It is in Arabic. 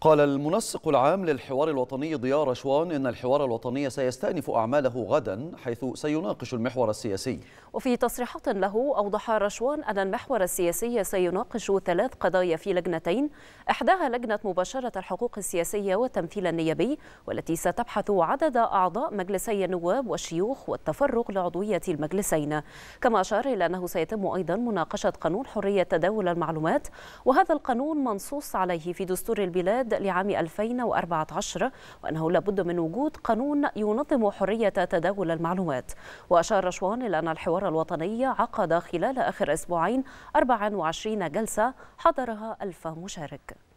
قال المنسق العام للحوار الوطني ضياء رشوان إن الحوار الوطني سيستأنف أعماله غدا حيث سيناقش المحور السياسي وفي تصريحات له أوضح رشوان أن المحور السياسي سيناقش ثلاث قضايا في لجنتين إحداها لجنة مباشرة الحقوق السياسية والتمثيل النيابي والتي ستبحث عدد أعضاء مجلسي النواب والشيوخ والتفرغ لعضوية المجلسين كما أشار إلى أنه سيتم أيضا مناقشة قانون حرية تداول المعلومات وهذا القانون منصوص عليه في دستور البلاد الجديد لعام 2014 وأنه لابد من وجود قانون ينظم حرية تداول المعلومات وأشار شوان إلى أن الحوار الوطني عقد خلال آخر أسبوعين 24 جلسة حضرها ألف مشارك